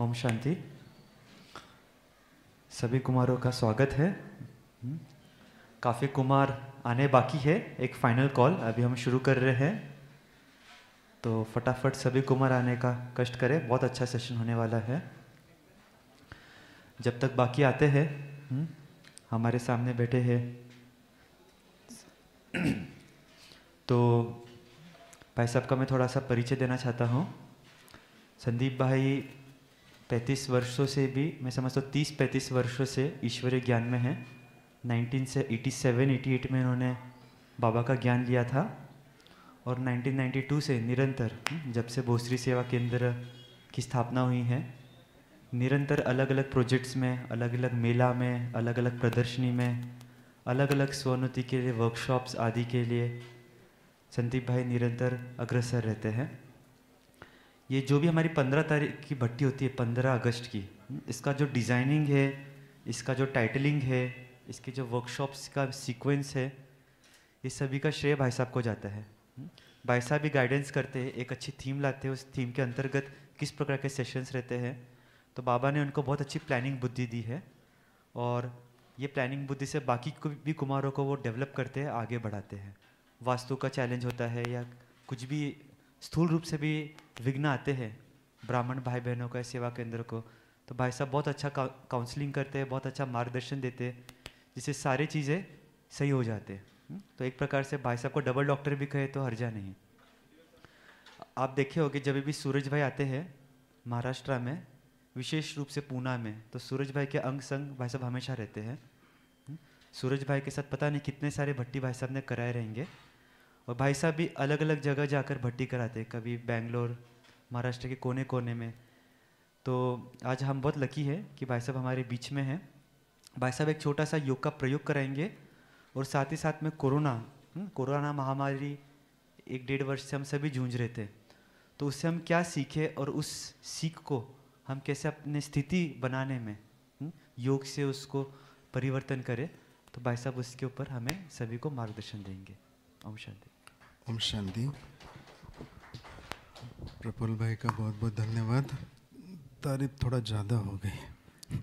ओम शांति सभी कुमारों का स्वागत है हम्म। काफ़ी कुमार आने बाकी है एक फाइनल कॉल अभी हम शुरू कर रहे हैं तो फटाफट सभी कुमार आने का कष्ट करें बहुत अच्छा सेशन होने वाला है जब तक बाकी आते हैं हम्म, हमारे सामने बैठे हैं तो भाई साहब का मैं थोड़ा सा परिचय देना चाहता हूँ संदीप भाई पैंतीस वर्षों से भी मैं समझता हूँ तीस पैंतीस वर्षों से ईश्वरीय ज्ञान में है नाइनटीन से एटी सेवन एटी एट में उन्होंने बाबा का ज्ञान लिया था और 1992 से निरंतर जब से भोसरी सेवा केंद्र की स्थापना हुई है निरंतर अलग अलग प्रोजेक्ट्स में अलग अलग मेला में अलग अलग प्रदर्शनी में अलग अलग स्वनति के लिए वर्कशॉप्स आदि के लिए संदीप भाई निरंतर अग्रसर रहते हैं ये जो भी हमारी पंद्रह तारीख की भट्टी होती है पंद्रह अगस्त की इसका जो डिज़ाइनिंग है इसका जो टाइटलिंग है इसकी जो वर्कशॉप्स का सीक्वेंस है ये सभी का श्रेय भाई साहब को जाता है भाई साहब भी गाइडेंस करते हैं एक अच्छी थीम लाते हैं उस थीम के अंतर्गत किस प्रकार के सेशंस रहते हैं तो बाबा ने उनको बहुत अच्छी प्लानिंग बुद्धि दी है और ये प्लानिंग बुद्धि से बाकी को भी कुमारों को वो डेवलप करते हैं आगे बढ़ाते हैं वास्तु का चैलेंज होता है या कुछ भी स्थूल रूप से भी विघ्न आते हैं ब्राह्मण भाई बहनों का सेवा केंद्र को तो भाई साहब बहुत अच्छा काउंसलिंग करते हैं बहुत अच्छा मार्गदर्शन देते हैं जिससे सारी चीज़ें सही हो जाते हैं हम्म? तो एक प्रकार से भाई साहब को डबल डॉक्टर भी कहे तो हर्जा नहीं आप देखे होगे जब भी सूरज भाई आते हैं महाराष्ट्र में विशेष रूप से पूना में तो सूरज भाई के अंग संग भाई साहब हमेशा रहते हैं हम्म? सूरज भाई के साथ पता नहीं कितने सारे भट्टी भाई साहब ने कराए रहेंगे और भाई साहब भी अलग अलग जगह जाकर भट्टी कराते कभी बेंगलोर महाराष्ट्र के कोने कोने में तो आज हम बहुत लकी है कि भाई साहब हमारे बीच में हैं भाई साहब एक छोटा सा योग का प्रयोग कराएंगे और साथ ही साथ में कोरोना हम्म, कोरोना महामारी एक डेढ़ वर्ष से हम सभी जूझ रहे थे तो उससे हम क्या सीखे और उस सीख को हम कैसे अपने स्थिति बनाने में हम्म, योग से उसको परिवर्तन करें तो भाई साहब उसके ऊपर हमें सभी को मार्गदर्शन देंगे ओम शांति ओम शांति प्रफुल भाई का बहुत बहुत धन्यवाद तारीफ थोड़ा ज़्यादा हो गई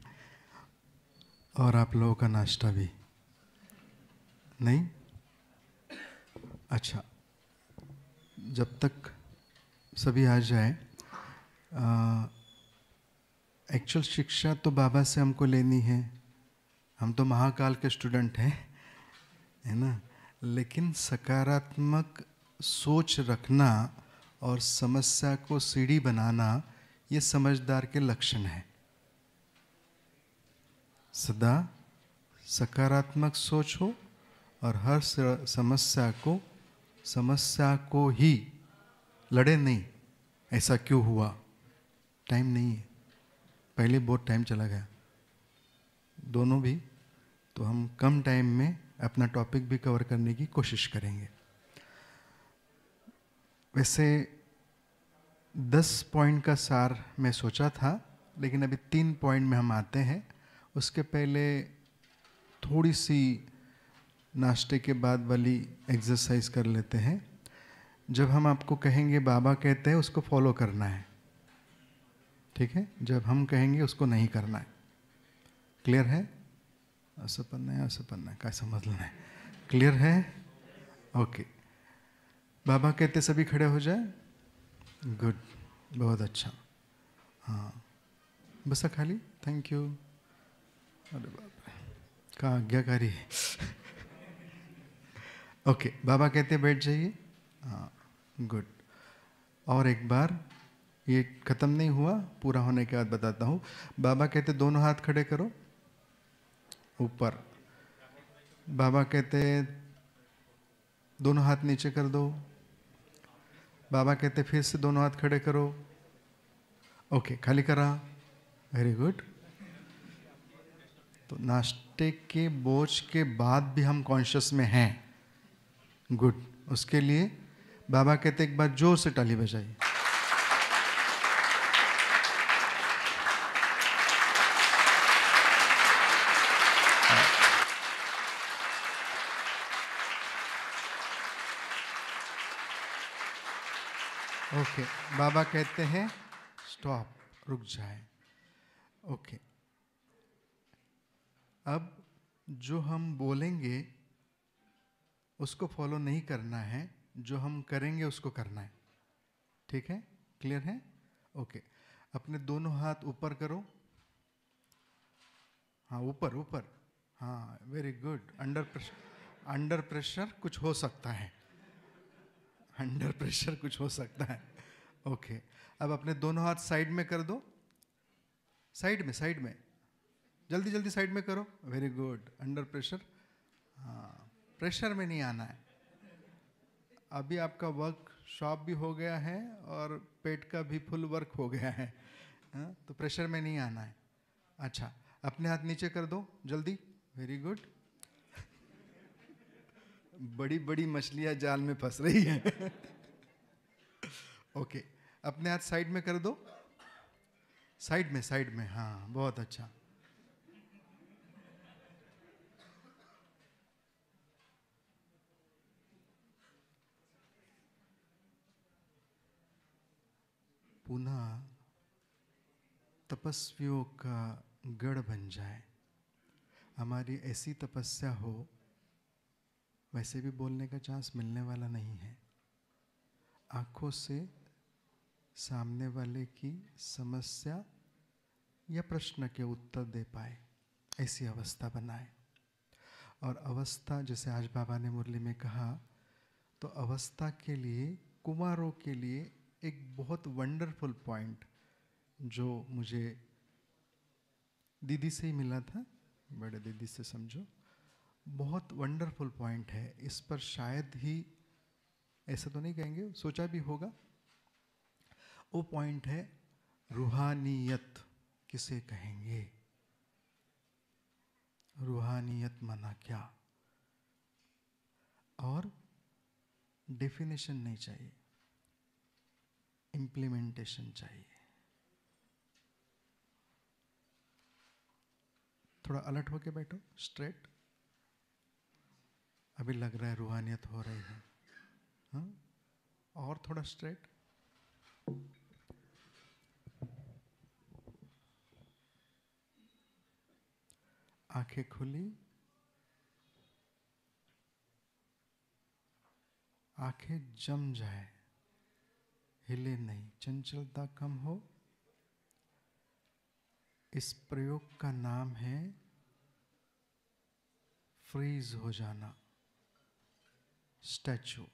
और आप लोगों का नाश्ता भी नहीं अच्छा जब तक सभी आ जाए एक्चुअल शिक्षा तो बाबा से हमको लेनी है हम तो महाकाल के स्टूडेंट हैं है ना लेकिन सकारात्मक सोच रखना और समस्या को सीढ़ी बनाना ये समझदार के लक्षण हैं सदा सकारात्मक सोच हो और हर समस्या को समस्या को ही लड़े नहीं ऐसा क्यों हुआ टाइम नहीं है पहले बहुत टाइम चला गया दोनों भी तो हम कम टाइम में अपना टॉपिक भी कवर करने की कोशिश करेंगे वैसे दस पॉइंट का सार मैं सोचा था लेकिन अभी तीन पॉइंट में हम आते हैं उसके पहले थोड़ी सी नाश्ते के बाद वाली एक्सरसाइज कर लेते हैं जब हम आपको कहेंगे बाबा कहते हैं उसको फॉलो करना है ठीक है जब हम कहेंगे उसको नहीं करना है क्लियर है असपन्ना है असपन्ना क्या समझ लेना है क्लियर है ओके okay. बाबा कहते सभी खड़े हो जाए गुड बहुत अच्छा हाँ बसा खाली थैंक यू अरे बाबा कहाँ आज्ञाकारी है ओके बाबा कहते बैठ जाइए हाँ गुड और एक बार ये ख़त्म नहीं हुआ पूरा होने के बाद बताता हूँ बाबा कहते दोनों हाथ खड़े करो ऊपर बाबा कहते दोनों हाथ नीचे कर दो बाबा कहते फिर से दोनों हाथ खड़े करो ओके खाली करा वेरी गुड तो नाश्ते के बोझ के बाद भी हम कॉन्शियस में हैं गुड उसके लिए बाबा कहते एक बार जोर से टाली बजाइए बाबा कहते हैं स्टॉप रुक जाए ओके अब जो हम बोलेंगे उसको फॉलो नहीं करना है जो हम करेंगे उसको करना है ठीक है क्लियर है ओके अपने दोनों हाथ ऊपर करो हाँ ऊपर ऊपर हाँ very good under pressure under pressure कुछ हो सकता है अंडर प्रेशर कुछ हो सकता है ओके अब अपने दोनों हाथ साइड में कर दो साइड में साइड में जल्दी जल्दी साइड में करो वेरी गुड अंडर प्रेशर हाँ प्रेशर में नहीं आना है अभी आपका वर्क शॉप भी हो गया है और पेट का भी फुल वर्क हो गया है हाँ, तो प्रेशर में नहीं आना है अच्छा अपने हाथ नीचे कर दो जल्दी वेरी गुड बड़ी बड़ी मछलियाँ जाल में फंस रही हैं ओके okay. अपने हाथ साइड में कर दो साइड में साइड में हाँ बहुत अच्छा पुनः तपस्वियों का गढ़ बन जाए हमारी ऐसी तपस्या हो वैसे भी बोलने का चांस मिलने वाला नहीं है आँखों से सामने वाले की समस्या या प्रश्न के उत्तर दे पाए ऐसी अवस्था बनाए और अवस्था जैसे आज बाबा ने मुरली में कहा तो अवस्था के लिए कुमारों के लिए एक बहुत वंडरफुल पॉइंट जो मुझे दीदी से ही मिला था बड़े दीदी से समझो बहुत वंडरफुल पॉइंट है इस पर शायद ही ऐसा तो नहीं कहेंगे सोचा भी होगा वो पॉइंट है रूहानियत किसे कहेंगे रूहानियत माना क्या और डेफिनेशन नहीं चाहिए इम्प्लीमेंटेशन चाहिए थोड़ा अलर्ट होके बैठो स्ट्रेट अभी लग रहा है रूहानियत हो रही है हा? और थोड़ा स्ट्रेट आंखें खुली आंखें जम जाए हिले नहीं चंचलता कम हो इस प्रयोग का नाम है फ्रीज हो जाना स्टैचू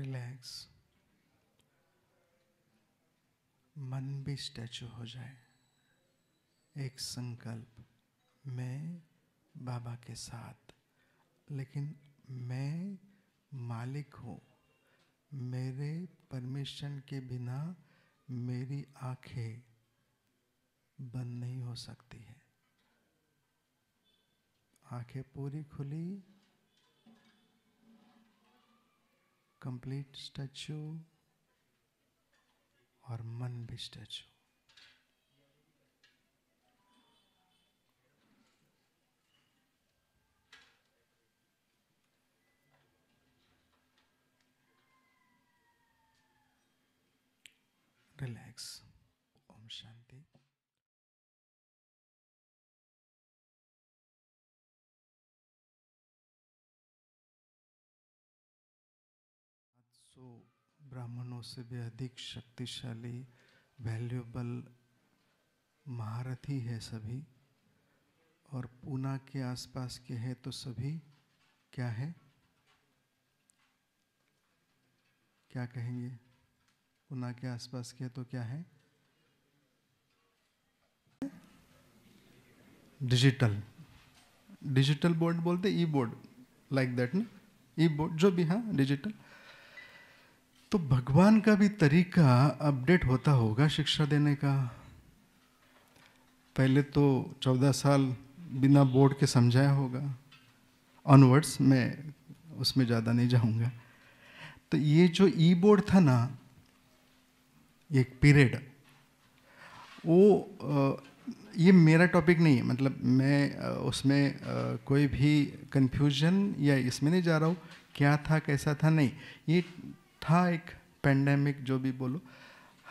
रिलैक्स मन भी स्टैचू हो जाए एक संकल्प मैं बाबा के साथ लेकिन मैं मालिक हूँ मेरे परमिशन के बिना मेरी आंखें बंद नहीं हो सकती है आंखें पूरी खुली कंप्लीट स्टैचू और मन भी स्टैचू relax. तो ब्राह्मणों से भी अधिक शक्तिशाली वैल्यूबल महारथी है सभी और पूना के आसपास के हैं तो सभी क्या है क्या कहेंगे पूना के आसपास के तो क्या है डिजिटल डिजिटल बोर्ड बोलते ई बोर्ड लाइक दैट ना ई बोर्ड जो भी हाँ डिजिटल तो भगवान का भी तरीका अपडेट होता होगा शिक्षा देने का पहले तो चौदह साल बिना बोर्ड के समझाया होगा ऑनवर्ड्स मैं उसमें ज़्यादा नहीं जाऊँगा तो ये जो ई बोर्ड था ना एक पीरियड वो ये मेरा टॉपिक नहीं है मतलब मैं उसमें कोई भी कन्फ्यूजन या इसमें नहीं जा रहा हूँ क्या था कैसा था नहीं ये था एक पेंडेमिक जो भी बोलो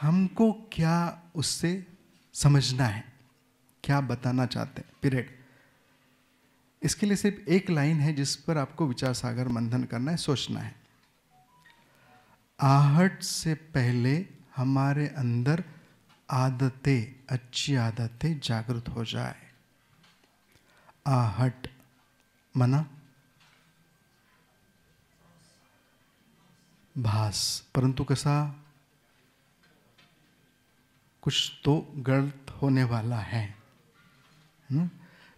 हमको क्या उससे समझना है क्या बताना चाहते हैं पीरियड इसके लिए सिर्फ एक लाइन है जिस पर आपको विचार सागर मंथन करना है सोचना है आहट से पहले हमारे अंदर आदतें अच्छी आदतें जागृत हो जाए आहट मना भास परंतु कसा कुछ तो गलत होने वाला है हुँ? हम्म?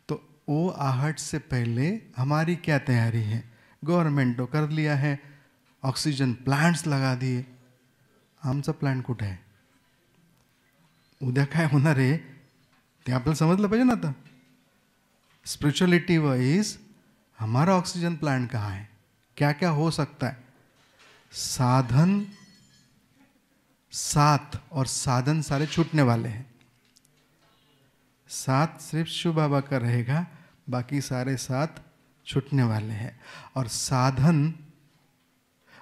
तो वो आहट से पहले हमारी क्या तैयारी है गवर्नमेंट तो कर लिया है ऑक्सीजन प्लांट्स लगा दिए आमचा प्लांट कुठे है उद्या काय होणार आहे ते आपल्याला समजलं पाहिजे ना आता स्पिरिच्युअलिटी वाइज हमारा ऑक्सीजन प्लांट कहाँ है क्या क्या हो सकता है साधन साथ और साधन सारे छूटने वाले हैं साथ सिर्फ शिव बाबा का रहेगा बाकी सारे साथ छूटने वाले हैं और साधन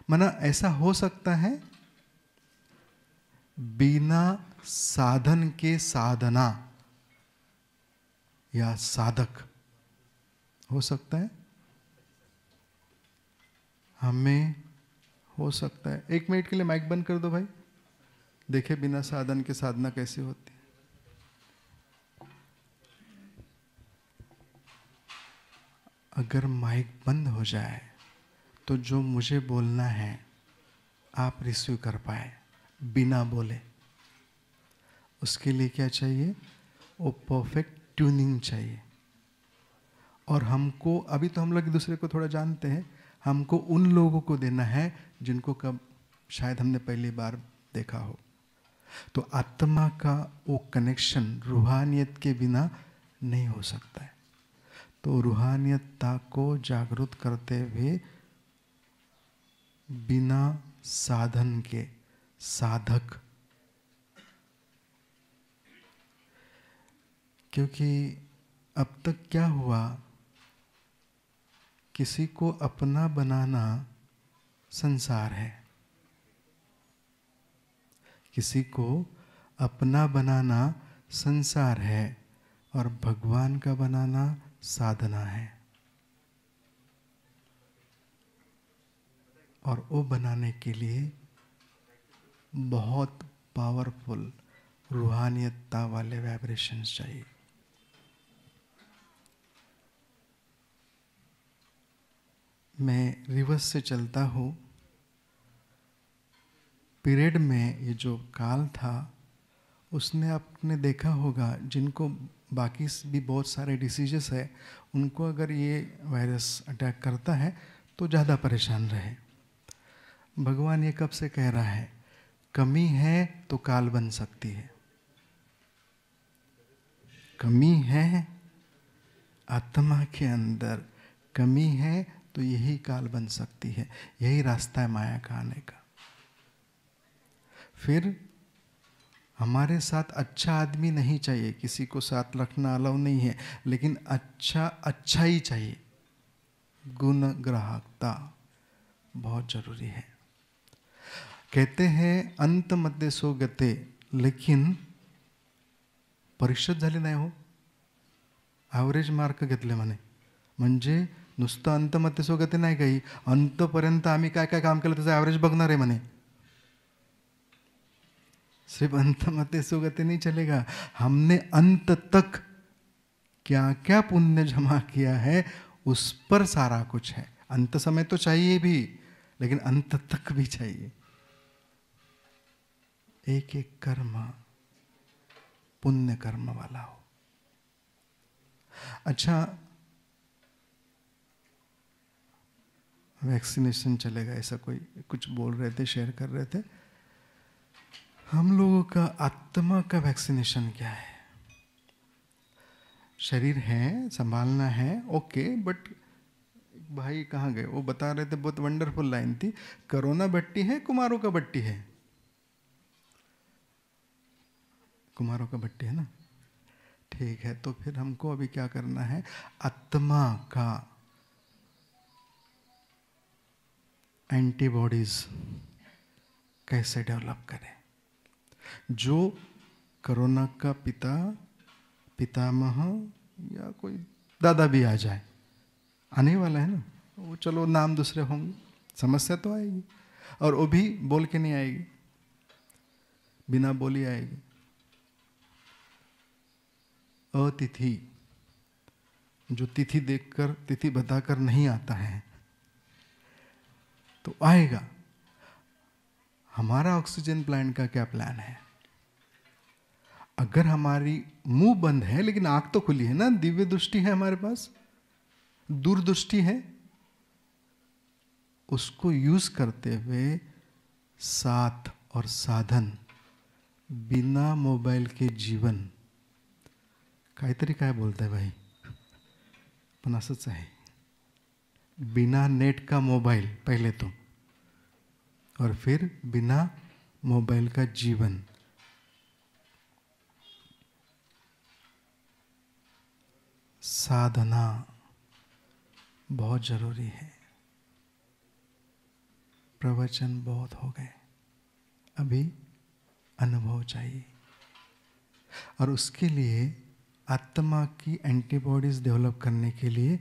मना ऐसा हो सकता है बिना साधन के साधना या साधक हो सकता है हमें हो सकता है एक मिनट के लिए माइक बंद कर दो भाई देखे बिना साधन के साधना कैसी होती है अगर माइक बंद हो जाए तो जो मुझे बोलना है आप रिसीव कर पाए बिना बोले उसके लिए क्या चाहिए वो परफेक्ट ट्यूनिंग चाहिए और हमको अभी तो हम लोग एक दूसरे को थोड़ा जानते हैं हमको उन लोगों को देना है जिनको कब शायद हमने पहली बार देखा हो तो आत्मा का वो कनेक्शन रूहानियत के बिना नहीं हो सकता है तो रूहानियतता को जागरूक करते हुए बिना साधन के साधक क्योंकि अब तक क्या हुआ किसी को अपना बनाना संसार है किसी को अपना बनाना संसार है और भगवान का बनाना साधना है और वो बनाने के लिए बहुत पावरफुल रूहानियता वाले वाइब्रेशंस चाहिए मैं रिवर्स से चलता हूँ पीरियड में ये जो काल था उसने आपने देखा होगा जिनको बाकी भी बहुत सारे डिसीजेस है उनको अगर ये वायरस अटैक करता है तो ज़्यादा परेशान रहे भगवान ये कब से कह रहा है कमी है तो काल बन सकती है कमी है आत्मा के अंदर कमी है तो यही काल बन सकती है यही रास्ता है माया का आने का फिर हमारे साथ अच्छा आदमी नहीं चाहिए किसी को साथ रखना अलाउ नहीं है लेकिन अच्छा अच्छा ही चाहिए गुण ग्राहकता बहुत जरूरी है कहते हैं अंत मध्य सो गते लेकिन परिषद झाली नाही हो ॲव्हरेज मार्क घेतले म्हणे म्हणजे नुस्त अंत मत काही अंतपर्यंत आम्ही काय काय काम के त्याचं ॲव्हरेज बघणार आहे सिर्फ अंत मत सोगते नहीं चलेगा हमने अंत तक क्या क्या पुण्य जमा किया है उस पर सारा कुछ है अंत समय तो चाहिए भी लेकिन अंत तक भी चाहिए एक एक कर्म पुण्य कर्म वाला हो अच्छा वैक्सीनेशन चलेगा ऐसा कोई कुछ बोल रहे थे शेयर कर रहे थे हम लोगों का आत्मा का वैक्सीनेशन क्या है शरीर है संभालना है ओके बट भाई कहाँ गए वो बता रहे थे बहुत वंडरफुल लाइन थी करोना बट्टी है कुमारों का बट्टी है कुमारों का बट्टी है ना ठीक है तो फिर हमको अभी क्या करना है आत्मा का एंटीबॉडीज कैसे डेवलप करें जो कोरोना का पिता पितामह या कोई दादा भी आ जाए आने वाला है ना वो चलो नाम दूसरे होंगे समस्या तो आएगी और वो भी बोल के नहीं आएगी बिना बोली आएगी अतिथि जो तिथि देखकर तिथि बताकर नहीं आता है तो आएगा हमारा ऑक्सीजन प्लांट का क्या प्लान है अगर हमारी मुंह बंद है लेकिन आंख तो खुली है ना दिव्य दृष्टि है हमारे पास दूरदृष्टि है उसको यूज करते हुए साथ और साधन बिना मोबाइल के जीवन काहीतरी काय बोलत आहे भाई पण असंच बिना नेट का मोबाइल पहले तो और फिर बिना मोबाइल का जीवन साधना बहुत ज़रूरी है प्रवचन बहुत हो गए अभी अनुभव चाहिए और उसके लिए आत्मा की एंटीबॉडीज़ डेवलप करने के लिए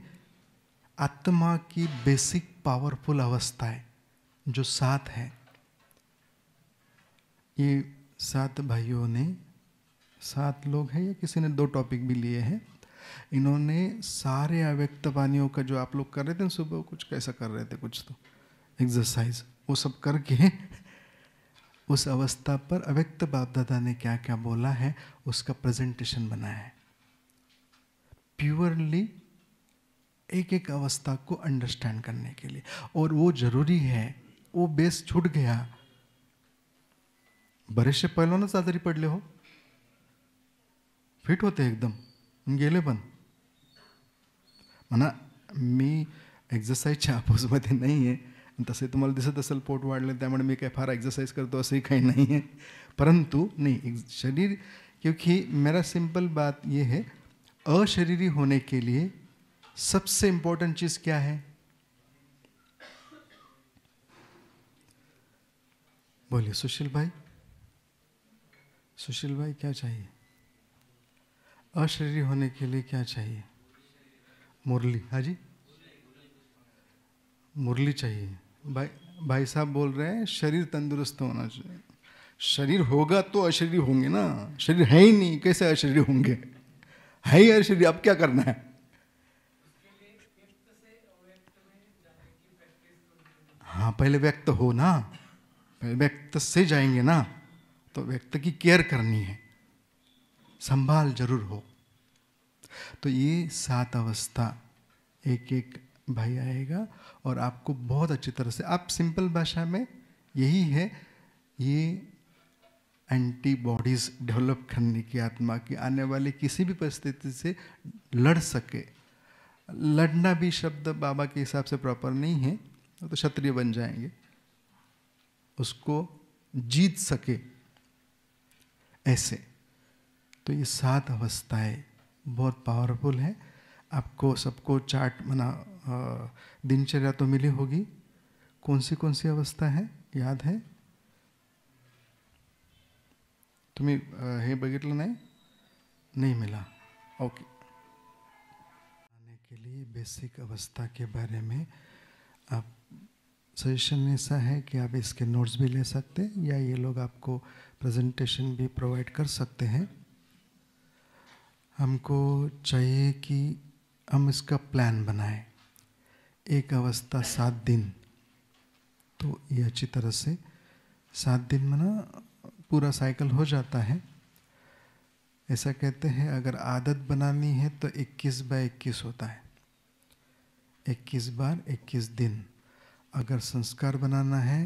आत्मा की बेसिक पावरफुल अवस्थाएं जो सात है ये सात भाइयों ने सात लोग हैं या किसी ने दो टॉपिक भी लिए हैं इन्होंने सारे अव्यक्त वाणियों का जो आप लोग कर रहे थे ना सुबह कुछ कैसा कर रहे थे कुछ तो एक्सरसाइज वो सब करके उस अवस्था पर अव्यक्त बाप दादा ने क्या क्या बोला है उसका प्रेजेंटेशन बनाया है प्योरली एक एक अवस्था को अंडरस्टैंड करने के लिए और वो जरूरी है वो बेस छूट गया बरेचसे पैलवानच आजारी पडले हो फिट होते एकदम गेले पण म्हणा मी एक्झरसाईजच्या अपोजमध्ये नाही आहे तसे तुम्हाला दिसत असेल पोट वाढले त्यामुळे मी काय फार एक्झरसाईज करतो असंही काही नाही आहे परंतु नहीं शरीर क्योंकि मेरा सिंपल बात ये है अशरीरी होने के लिए सबसे इम्पोर्टेंट चीज़ क्या है बोलिए सुशील भाई सुशील भाई क्या चाहिए अशरीरी होने के लिए क्या चाहिए मुरली हाँ जी मुरली चाहिए भाई भाई साहब बोल रहे हैं शरीर तंदुरुस्त होना चाहिए शरीर होगा तो अशरीरी होंगे ना शरीर है ही नहीं कैसे अशरीरी होंगे है ही अशरीरी अब क्या करना है हाँ पहले व्यक्त हो ना व्यक्त से जाएंगे ना तो व्यक्त की केयर करनी है संभाल जरूर हो तो ये सात अवस्था एक एक भाई आएगा और आपको बहुत अच्छी तरह से आप सिंपल भाषा में यही है ये एंटीबॉडीज़ डेवलप करने की आत्मा की आने वाले किसी भी परिस्थिति से लड़ सके लड़ना भी शब्द बाबा के हिसाब से प्रॉपर नहीं है तो क्षत्रिय बन जाएंगे उसको जीत सके ऐसे तो ये सात अवस्थाएं बहुत पावरफुल हैं आपको सबको चार्ट मना दिनचर्या तो मिली होगी कौन सी कौन सी अवस्था है याद है तुम्हें हे बगित नहीं नहीं मिला ओके आने के लिए बेसिक अवस्था के बारे में आप सजेशन ऐसा है कि आप इसके नोट्स भी ले सकते हैं या ये लोग आपको प्रेजेंटेशन भी प्रोवाइड कर सकते हैं हमको चाहिए कि हम इसका प्लान बनाएं एक अवस्था सात दिन तो ये अच्छी तरह से सात दिन में ना पूरा साइकिल हो जाता है ऐसा कहते हैं अगर आदत बनानी है तो 21 बाय 21 होता है 21 बार 21 दिन अगर संस्कार बनाना है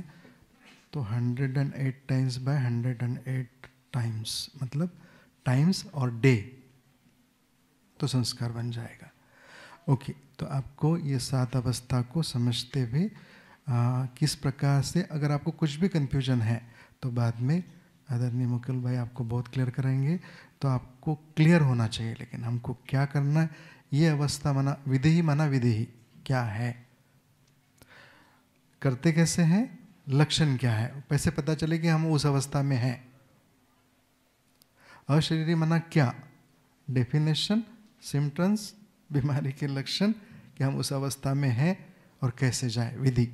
तो hundred and eight times by hundred and eight times मतलब टाइम्स और डे तो संस्कार बन जाएगा ओके okay, तो आपको ये सात अवस्था को समझते हुए किस प्रकार से अगर आपको कुछ भी कन्फ्यूजन है तो बाद में आदरणीय मुकुल भाई आपको बहुत क्लियर करेंगे तो आपको क्लियर होना चाहिए लेकिन हमको क्या करना है ये अवस्था माना विधि माना विधि क्या है करते कैसे हैं लक्षण क्या है पैसे पता चले कि हम उस अवस्था में हैं अशरीरी मना क्या डेफिनेशन सिम्टम्स बीमारी के लक्षण कि हम उस अवस्था में हैं और कैसे जाए विधि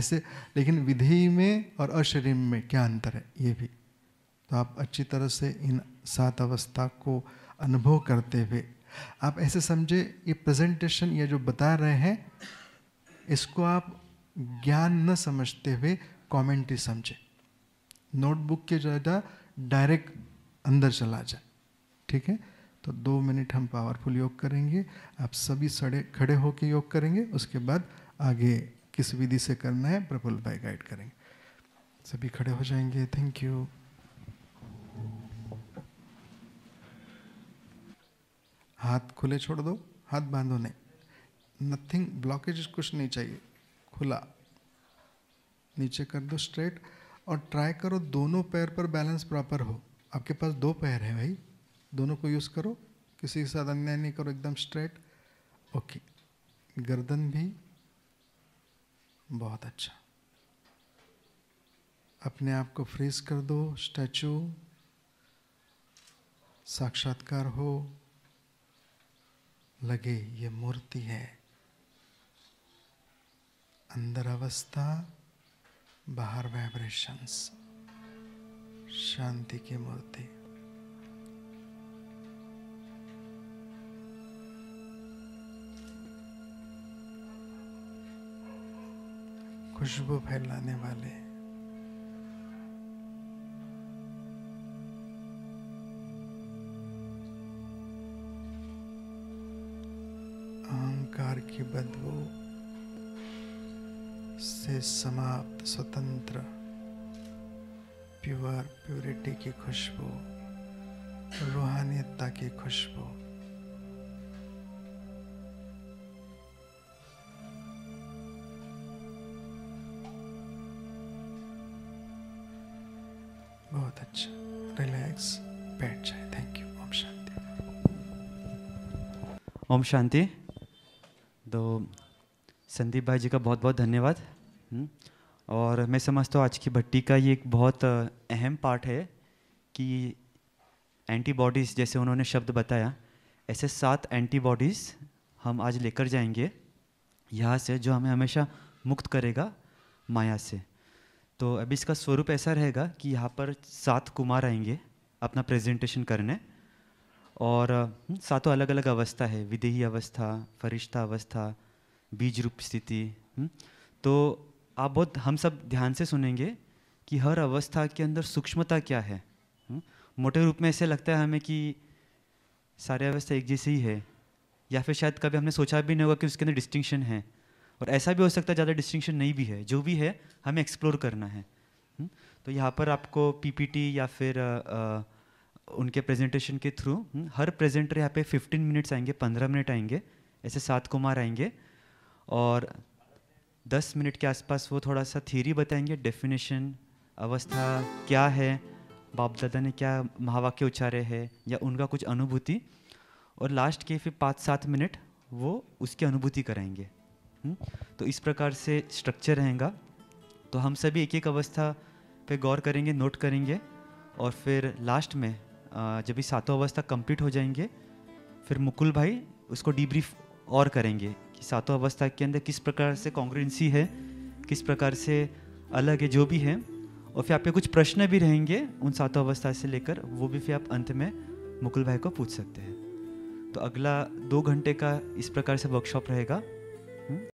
ऐसे लेकिन विधि में और अशरीर में क्या अंतर है ये भी तो आप अच्छी तरह से इन सात अवस्था को अनुभव करते हुए आप ऐसे समझे ये प्रेजेंटेशन ये जो बता रहे हैं इसको आप ज्ञान न समझते हुए कमेंट्री समझे नोटबुक के ज़्यादा डायरेक्ट अंदर चला जाए ठीक है तो दो मिनट हम पावरफुल योग करेंगे आप सभी सड़े खड़े होकर योग करेंगे उसके बाद आगे किस विधि से करना है प्रफुल भाई गाइड करेंगे सभी खड़े हो जाएंगे थैंक यू हाथ खुले छोड़ दो हाथ बांधो नहीं नथिंग ब्लॉकेज कुछ नहीं चाहिए खुला नीचे कर दो स्ट्रेट और ट्राई करो दोनों पैर पर बैलेंस प्रॉपर हो आपके पास दो पैर हैं भाई दोनों को यूज़ करो किसी के साथ अन्याय नहीं करो एकदम स्ट्रेट ओके गर्दन भी बहुत अच्छा अपने आप को फ्रीज कर दो स्टैचू साक्षात्कार हो लगे ये मूर्ति है अंदर अवस्था बाहर वाइब्रेशंस शांति की मूर्ति खुशबू फैलाने वाले अहंकार की बदबू से समाप्त स्वतंत्र प्योर प्योरिटी की खुशबू रूहानियता की खुशबू बहुत अच्छा रिलैक्स बैठ जाए थैंक यू ओम शांति ओम शांति तो संदीप भाई जी का बहुत बहुत धन्यवाद हम्म, और मैं समझता हूँ आज की भट्टी का ये एक बहुत अहम पार्ट है कि एंटीबॉडीज़ जैसे उन्होंने शब्द बताया ऐसे सात एंटीबॉडीज़ हम आज लेकर जाएंगे यहाँ से जो हमें हमेशा मुक्त करेगा माया से तो अभी इसका स्वरूप ऐसा रहेगा कि यहाँ पर सात कुमार आएंगे अपना प्रेजेंटेशन करने और हम्म, सातों अलग अलग अवस्था है विदेही अवस्था फरिश्ता अवस्था बीज रूप स्थिति हम्म? तो आप बहुत हम सब ध्यान से सुनेंगे कि हर अवस्था के अंदर सूक्ष्मता क्या है हम्म? मोटे रूप में ऐसे लगता है हमें कि सारे अवस्था एक जैसी ही है या फिर शायद कभी हमने सोचा भी नहीं होगा कि उसके अंदर डिस्टिंक्शन है और ऐसा भी हो सकता है ज़्यादा डिस्टिंक्शन नहीं भी है जो भी है हमें एक्सप्लोर करना है हम्म? तो यहाँ पर आपको पीपीटी या फिर आ, आ, उनके प्रेजेंटेशन के थ्रू हर प्रेजेंटर यहाँ पे 15 मिनट्स आएंगे 15 मिनट आएंगे ऐसे सात कुमार आएंगे और 10 मिनट के आसपास वो थोड़ा सा थीरी बताएंगे डेफिनेशन अवस्था क्या है बाप दादा ने क्या महावाक्य उच्चारे हैं या उनका कुछ अनुभूति और लास्ट के फिर पाँच सात मिनट वो उसकी अनुभूति कराएंगे हम्म, तो इस प्रकार से स्ट्रक्चर रहेगा तो हम सभी एक एक अवस्था पे गौर करेंगे नोट करेंगे और फिर लास्ट में जब ये सातों अवस्था कंप्लीट हो जाएंगे फिर मुकुल भाई उसको डीब्रीफ और करेंगे कि सातों अवस्था के अंदर किस प्रकार से कॉन्ग्रेंसी है किस प्रकार से अलग है जो भी है और फिर आपके कुछ प्रश्न भी रहेंगे उन सातों अवस्था से लेकर वो भी फिर आप अंत में मुकुल भाई को पूछ सकते हैं तो अगला दो घंटे का इस प्रकार से वर्कशॉप रहेगा